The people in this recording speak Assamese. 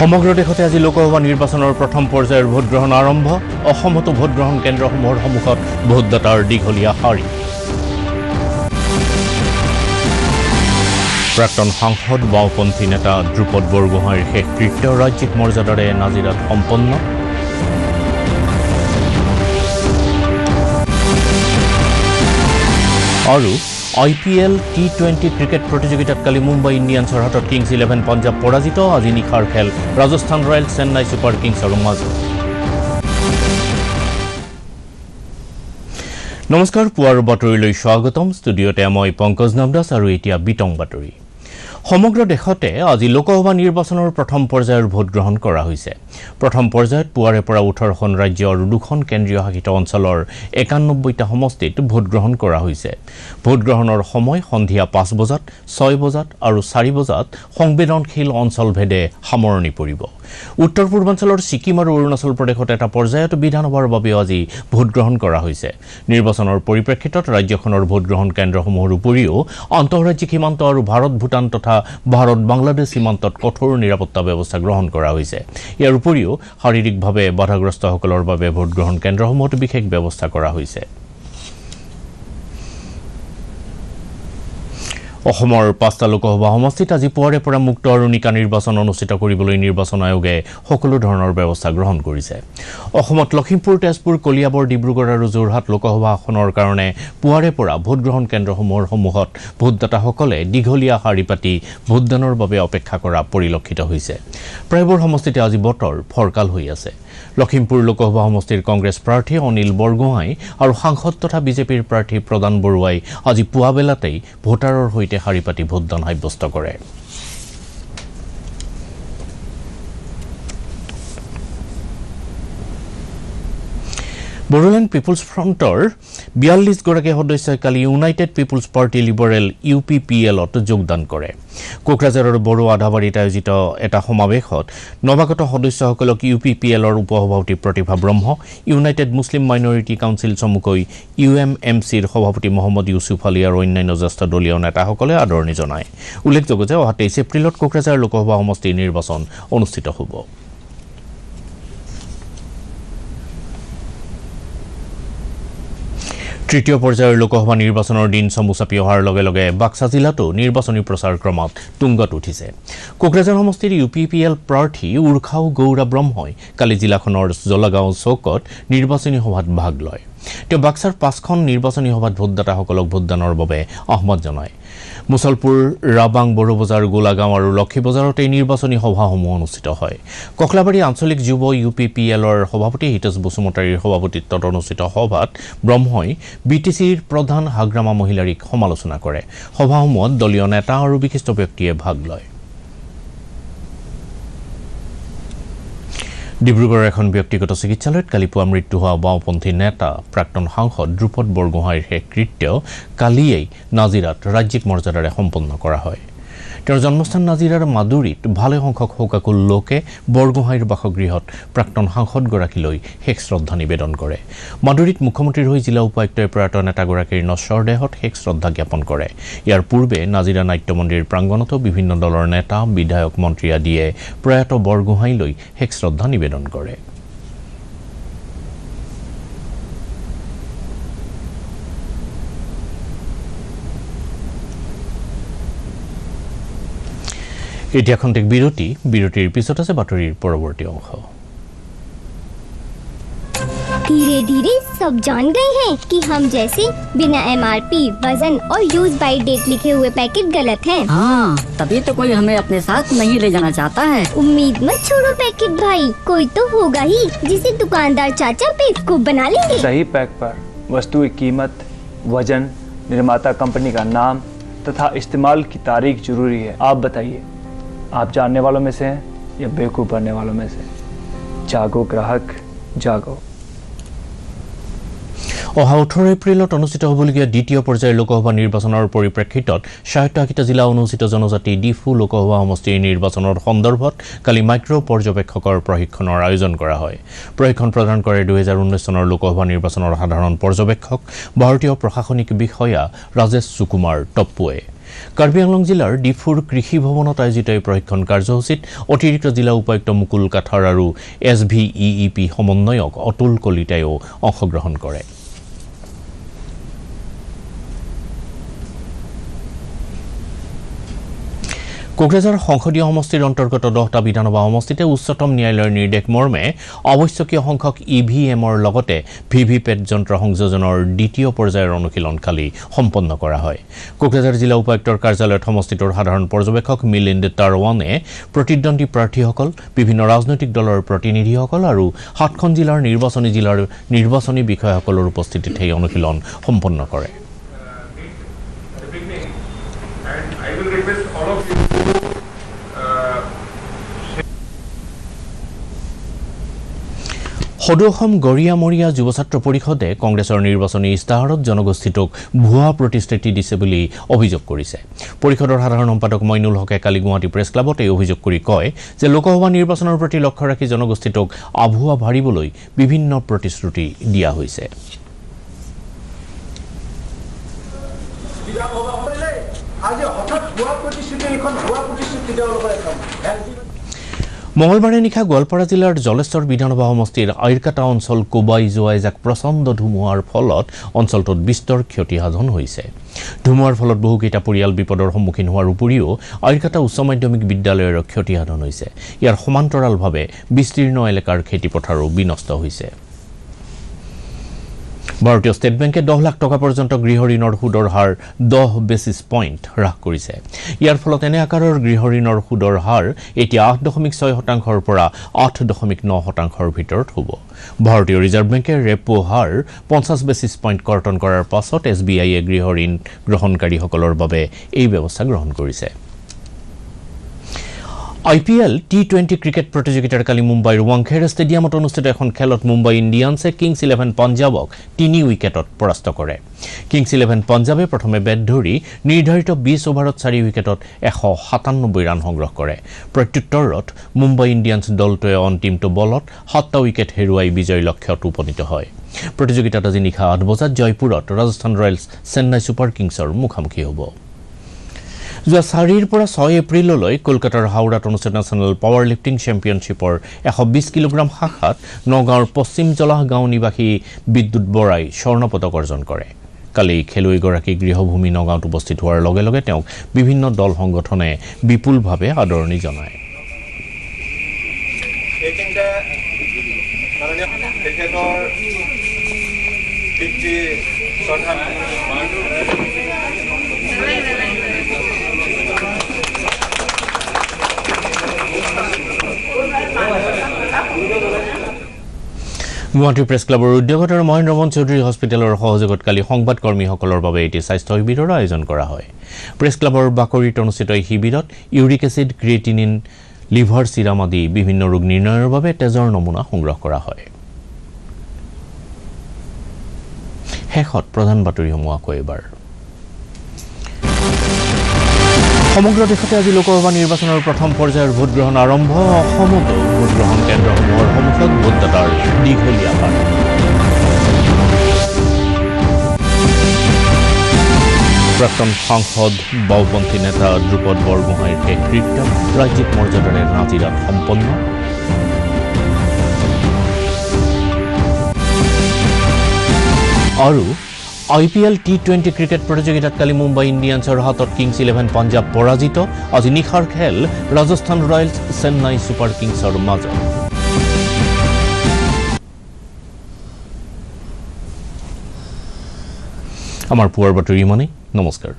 সমগ্র দেশতে আজি লোকসভা নির্বাচনের প্রথম পর্যায়ের ভোটগ্রহণ আরম্ভ অসমতো ভোটগ্রহণ কেন্দ্রসমূহের সম্মুখত ভোটদাতার দীঘলীয়া সারি প্রাক্তন সাংসদ বাওপন্থী নেতা দ্রুপদ বরগোহাঁর শেষকৃত্য রাজ্যিক মর্যাদার নাজিরাত সম্পন্ন আৰু I P L T twenty cricket প্ৰতিযোগিতাত কালি মুম্বাই ইণ্ডিয়ানছৰ হাতত কিংছ ইলেভেন পঞ্জাৱ পৰাজিত আজি নিশাৰ খেল ৰাজস্থান ৰয়েলছ চেন্নাই ছুপাৰ কিংছৰ মাজত নমস্কাৰ পুৱাৰ বাতৰিলৈ স্বাগতম ষ্টুডিঅ'তে মই পংকজ নামদাস আৰু এতিয়া বিতং বাতৰি সমগ্ৰ দেশতে আজি লোকসভা নিৰ্বাচনৰ প্ৰথম পৰ্যায়ৰ ভোটগ্ৰহণ কৰা হৈছে প্ৰথম পৰ্যায়ত পুৱাৰে পৰা ওঠৰখন ৰাজ্যৰ দুখন কেন্দ্ৰীয় শাসিত অঞ্চলৰ একানব্বৈটা সমষ্টিত ভোটগ্ৰহণ কৰা হৈছে ভোটগ্ৰহণৰ সময় সন্ধিয়া পাঁচ বজাত ছয় বজাত আৰু চাৰি বজাত সংবেদনশীল অঞ্চলভেদে সামৰণি পৰিব উত্তৰ পূৰ্বাঞ্চলৰ ছিকিম আৰু অৰুণাচল প্ৰদেশত এটা পৰ্যায়ত বিধানসভাৰ বাবেও আজি ভোটগ্ৰহণ কৰা হৈছে নিৰ্বাচনৰ পৰিপ্ৰেক্ষিতত ৰাজ্যখনৰ ভোটগ্ৰহণ কেন্দ্ৰসমূহৰ উপৰিও আন্তঃৰাজ্যিক সীমান্ত আৰু ভাৰত ভূটান তথা ভাৰত বাংলাদেশ সীমান্তত কঠোৰ নিৰাপত্তা ব্যৱস্থা গ্ৰহণ কৰা হৈছে ইয়াৰ উপৰিও শাৰীৰিকভাৱে বাধাগ্ৰস্তসকলৰ বাবে ভোটগ্ৰহণ কেন্দ্ৰসমূহত বিশেষ ব্যৱস্থা কৰা হৈছে অসমৰ পাঁচটা লোকসভা সমষ্টিত আজি পুৱাৰে পৰা মুক্ত আৰু নিকা নিৰ্বাচন অনুষ্ঠিত কৰিবলৈ নিৰ্বাচন আয়োগে সকলো ধৰণৰ ব্যৱস্থা গ্ৰহণ কৰিছে অসমত লখিমপুৰ তেজপুৰ কলিয়াবৰ ডিব্ৰুগড় আৰু যোৰহাট লোকসভা আসনৰ কাৰণে পুৱাৰে পৰা ভোটগ্ৰহণ কেন্দ্ৰসমূহৰ সন্মুখত ভোটদাতাসকলে দীঘলীয়া শাৰী পাতি ভোটদানৰ বাবে অপেক্ষা কৰা পৰিলক্ষিত হৈছে প্ৰায়বোৰ সমষ্টিতে আজি বতৰ ফৰকাল হৈ আছে লখিমপুৰ লোকসভা সমষ্টিৰ কংগ্ৰেছ প্ৰাৰ্থী অনিল বৰগোহাঁই আৰু সাংসদ তথা বিজেপিৰ প্ৰাৰ্থী প্ৰদান বৰুৱাই আজি পুৱাবেলাতেই ভোটাৰৰ সৈতে শাৰী পাতি ভোটদান সাব্যস্ত কৰে বড়োলেণ্ড পিপুলছ ফ্ৰণ্টৰ বিয়াল্লিছগৰাকী সদস্যই কালি united peoples party liberal U P P এলত যোগদান কৰে কোকৰাঝাৰৰ বড়ো আধাবাৰীত আয়োজিত এটা সমাৱেশত নৱাগত সদস্যসকলক ইউ পি পি এলৰ উপসভাপতি Pratibha Brahma united Muslim minority council চমুকৈ ইউ এম এম চিৰ সভাপতি মহম্মদ ইউছুফ আলী আৰু অন্যান্য জ্যেষ্ঠ দলীয় নেতাসকলে আদৰণি জনায় উল্লেখযোগ্য যে অহা তেইছ এপ্ৰিলত কোকৰাঝাৰ লোকসভা সমষ্টিৰ নিৰ্বাচন অনুষ্ঠিত হ'ব তৃতীয় পৰ্যায়ৰ লোকসভা নিৰ্বাচনৰ দিন চমু চাপি অহাৰ লগে লগে বাক্সা জিলাতো নিৰ্বাচনী প্ৰচাৰ ক্ৰমত তুংগত উঠিছে কোকৰাঝাৰ সমষ্টিৰ ইউ পি পি এল প্ৰাৰ্থী উৰ্খাও গৌৰা ব্ৰহ্মই কালি জিলাখনৰ জলগাঁও চৌকত নিৰ্বাচনী সভাত ভাগ লয় তেওঁ বাক্সাৰ পাঁচখন নিৰ্বাচনী সভাত ভোটদাতাসকলক ভোটদানৰ বাবে আহ্বান জনায় মুছলপুৰ ৰাবাং বড়োবজাৰ গোলাগাঁও আৰু লক্ষী বজাৰত এই নিৰ্বাচনী সভাসমূহ অনুষ্ঠিত হয় কখলাবাৰী আঞ্চলিক যুৱ ইউ পি পি এলৰ সভাপতি হিতেশ বসুমতাৰীৰ সভাপতিত্বত অনুষ্ঠিত সভাত ব্ৰহ্মই বি টি চিৰ প্ৰধান হাগ্ৰামা মহিলাৰীক সমালোচনা কৰে সভাসমূহত দলীয় নেতা আৰু বিশিষ্ট ব্যক্তিয়ে ভাগ লয় ডিব্ৰুগড়ৰ এখন ব্যক্তিগত চিকিৎসালয়ত কালি পুৱা মৃত্যু হোৱা বাওঁপন্থী নেতা প্ৰাক্তন সাংসদ দ্ৰুপদ বৰগোহাঁইৰ শেষকৃত্য কালিয়েই নাজিৰাত ৰাজ্যিক মৰ্যাদাৰে সম্পন্ন কৰা হয় তেওঁৰ জন্মস্থান নাজিৰাৰ মাদুৰীত ভালেসংখ্যক শোকাকুল লোকে বৰগোহাঁইৰ বাসগৃহত প্ৰাক্তন সাংসদগৰাকীলৈ শেষ শ্ৰদ্ধা নিবেদন কৰে মাদুৰীত মুখ্যমন্ত্ৰীৰ হৈ জিলা উপায়ুক্তই প্ৰয়াত নেতাগৰাকীৰ নশ্বৰ দেহত শেষ শ্ৰদ্ধা জ্ঞাপন কৰে ইয়াৰ পূৰ্বে নাজিৰা নাট্য মন্দিৰ প্ৰাংগণতো বিভিন্ন দলৰ নেতা বিধায়ক মন্ত্ৰী আদিয়ে প্ৰয়াত বৰগোহাঁইলৈ শেষ শ্ৰদ্ধা নিবেদন কৰে এতিয়া খন্তেক বিৰতি পিছত আছে বাতৰিৰ পৰৱৰ্তী অংশ धीरे धीरे सब जान गए हैं कि हम जैसे बिना एमआरपी, वजन और यूज बाई डेट लिखे हुए पैकेट गलत हैं। हाँ, तभी तो कोई हमें अपने साथ नहीं ले जाना चाहता है उम्मीद मत छोड़ो पैकेट भाई कोई तो होगा ही जिसे दुकानदार चाचा पैक को बना लेंगे सही पैक पर वस्तु की कीमत वजन निर्माता कंपनी का नाम तथा इस्तेमाल की तारीख जरूरी है आप बताइए आप जानने वालों में से हैं या बेवकूफ बनने वालों में से जागो ग्राहक जागो অহা ওঠৰ এপ্ৰিলত অনুষ্ঠিত হ'বলগীয়া দ্বিতীয় পৰ্যায়ৰ লোকসভা নিৰ্বাচনৰ পৰিপ্ৰেক্ষিতত স্বায়ত্তশাসিত জিলা অনুষ্ঠিত জনজাতি ডিফু লোকসভা সমষ্টিৰ নিৰ্বাচনৰ সন্দৰ্ভত কালি মাইক্ৰ' পৰ্যবেক্ষকৰ প্ৰশিক্ষণৰ আয়োজন কৰা হয় প্ৰশিক্ষণ প্ৰদান কৰে দুহেজাৰ ঊনৈছ চনৰ লোকসভা নিৰ্বাচনৰ সাধাৰণ পৰ্যবেক্ষক ভাৰতীয় প্ৰশাসনিক বিষয়া ৰাজেশ সুকুমাৰ টপ্পুৱে কাৰ্বি আংলং জিলাৰ ডিফুৰ কৃষি ভৱনত আয়োজিত এই প্ৰশিক্ষণ কাৰ্যসূচীত অতিৰিক্ত জিলা উপায়ুক্ত মুকুল কাথাৰ আৰু এছ ভি ই পি সমন্বয়ক অতুল কলিতায়ো অংশগ্ৰহণ কৰে কোকৰাঝাৰ সংসদীয় সমষ্টিৰ অন্তৰ্গত দহটা বিধানসভা সমষ্টিতে উচ্চতম ন্যায়ালয়ৰ নিৰ্দেশ মৰ্মে আৱশ্যকীয় সংখ্যক ই ভি এমৰ লগতে ভি ভি পেট যন্ত্ৰ সংযোজনৰ দ্বিতীয় পৰ্যায়ৰ অনুশীলন কালি সম্পন্ন কৰা হয় কোকৰাঝাৰ জিলা উপায়ুক্তৰ কাৰ্যালয়ত সমষ্টিটোৰ সাধাৰণ পৰ্যবেক্ষক মিলিন্দ টাৰৱানে প্ৰতিদ্বন্দ্বী প্ৰাৰ্থীসকল বিভিন্ন ৰাজনৈতিক দলৰ প্ৰতিনিধিসকল আৰু সাতখন জিলাৰ নিৰ্বাচনী জিলাৰ নিৰ্বাচনী বিষয়াসকলৰ উপস্থিতিত সেই অনুশীলন সম্পন্ন কৰে সদৌ অসম গৰিয়ামৰীয়া যুৱ ছাত্ৰ পৰিষদে কংগ্ৰেছৰ নিৰ্বাচনী ইস্তাহাৰত জনগোষ্ঠীটোক ভুৱা প্ৰতিশ্ৰুতি দিছে বুলি অভিযোগ কৰিছে পৰিষদৰ সাধাৰণ সম্পাদক মইনুল হকে কালি গুৱাহাটী প্ৰেছ ক্লাবত এই অভিযোগ কৰি কয় যে লোকসভা নিৰ্বাচনৰ প্ৰতি লক্ষ্য ৰাখি জনগোষ্ঠীটোক আভুৱা ভাৰিবলৈ বিভিন্ন প্ৰতিশ্ৰুতি দিয়া হৈছে আজি হঠাৎ ভুৱা প্ৰতিশ্ৰুতি এখন ভুৱা প্ৰতিশ্ৰুতি তেওঁলোকৰ এখন মঙলবাৰে নিশা গোৱালপাৰা জিলাৰ জলেশ্বৰ বিধানসভা সমষ্টিৰ আইৰকাটা অঞ্চল কোবাই যোৱা যাক প্ৰচণ্ড ধুমুহাৰ ফলত অঞ্চলটোত বিস্তৰ ক্ষতিসাধন হৈছে ধুমুহাৰ ফলত বহুকেইটা পৰিয়াল বিপদৰ সন্মুখীন হোৱাৰ উপৰিও আইৰকাটা উচ্চ মাধ্যমিক বিদ্যালয়ৰ ক্ষতিসাধন হৈছে ইয়াৰ সমান্তৰালভাৱে বিস্তীৰ্ণ এলেকাৰ খেতিপথাৰো বিনষ্ট হৈছে ভাৰতীয় ষ্টেট বেংকে দহ লাখ টকা পৰ্যন্ত গৃহ ঋণৰ সুদৰ হাৰ দহ বেচিছ পইণ্ট হ্ৰাস কৰিছে ইয়াৰ ফলত এনে আকাৰৰ গৃহ ঋণৰ সুদৰ হাৰ এতিয়া আঠ দশমিক ছয় শতাংশৰ পৰা আঠ দশমিক ন শতাংশৰ ভিতৰত হ'ব ভাৰতীয় ৰিজাৰ্ভ বেংকে ৰেপ' হাৰ পঞ্চাছ বেচিছ পইণ্ট কৰ্তন কৰাৰ পাছত এছ বি আইয়ে গৃহ ঋণ গ্ৰহণকাৰীসকলৰ বাবে এই ব্যৱস্থা গ্ৰহণ কৰিছে I P L T twenty cricket প্ৰতিযোগিতাৰ কালি মুম্বাইৰ ৱাংখেৰ ষ্টেডিয়ামত অনুষ্ঠিত এখন খেলত মুম্বাই ইণ্ডিয়ানছে কিংছ ইলেভেন পঞ্জাৱক তিনি উইকেটত পৰাস্ত কৰে কিংছ ইলেভেন পঞ্জাৱে প্ৰথমে বেট ধৰি নিৰ্ধাৰিত বিছ অভাৰত চাৰি উইকেটত এশ সাতানব্বৈ ৰাণ সংগ্ৰহ কৰে প্ৰত্যুত্তৰত মুম্বাই ইণ্ডিয়ানছ দলটোৱে অন্তিমটো বলত সাতটা উইকেট হেৰুৱাই বিজয়ীৰ লক্ষ্যত উপনীত হয় প্ৰতিযোগিতাত আজি নিশা আঠ বজাত জয়পুৰত ৰাজস্থান ৰয়েলছ চেন্নাই ছুপাৰ কিংছৰ মুখামুখি হ'ব যোৱা চাৰিৰ পৰা ছয় এপ্ৰিললৈ কলকাতাৰ হাওৰাত অনুষ্ঠিত নেশ্যনেল পাৱাৰ লিফটিং চেম্পিয়নশ্বিপৰ এশ বিছ কিলোগ্ৰাম শাখাত নগাঁৱৰ পশ্চিম জলাহ গাঁও নিবাসী বিদ্যুৎ বৰাই স্বৰ্ণ পদক অৰ্জন কৰে কালি খেলুৱৈগৰাকী গৃহভূমি নগাঁৱত উপস্থিত হোৱাৰ লগে লগে তেওঁক বিভিন্ন দল সংগঠনে বিপুলভাৱে আদৰণি জনায় তেখেতৰ পিতৃ তথা গুৱাহাটী প্ৰেছ ক্লাবৰ উদ্যোগত আৰু মহেন্দ্ৰ মোহন চৌধুৰী হস্পিটেলৰ সহযোগত কালি সংবাদকৰ্মীসকলৰ বাবে এটি স্বাস্থ্য শিবিৰৰ আয়োজন কৰা হয় প্ৰেছ ক্লাবৰ বাকৰিত অনুষ্ঠিত এই শিবিৰত uric acid creatinine liver serum আদি বিভিন্ন ৰোগ নিৰ্ণয়ৰ বাবে তেজৰ নমুনা সংগ্ৰহ কৰা হয় শেষত প্ৰধান বাতৰিসমূহ আকৌ এবাৰ সমগ্র দেশতে আজি লোকসভা নির্বাচনের প্রথম পর্যায়ের ভোটগ্রহণ আরম্ভ ভোটগ্রহণ কেন্দ্রসমূহ সম্মুখত ভোটদাতার দীঘলীয়া পাঠ প্রাক্তন সাংসদ বাওপন্থী নেতা দ্রুপদ বরগোহাঁয়ের শেষকৃত্য রাজ্যিক মর্যাদার নাজিরাত সম্পন্ন আর I P L T twenty cricket প্ৰতিযোগিতাত কালি মুম্বাই ইণ্ডিয়ানছৰ হাতত কিংছ ইলেভেন পঞ্জাব পৰাজিত আজি নিশাৰ খেল ৰাজস্থান ৰয়েলছ চেন্নাই ছুপাৰ কিংছৰ মাজত আমাৰ পুৱাৰ বাতৰি ইমানেই নমস্কাৰ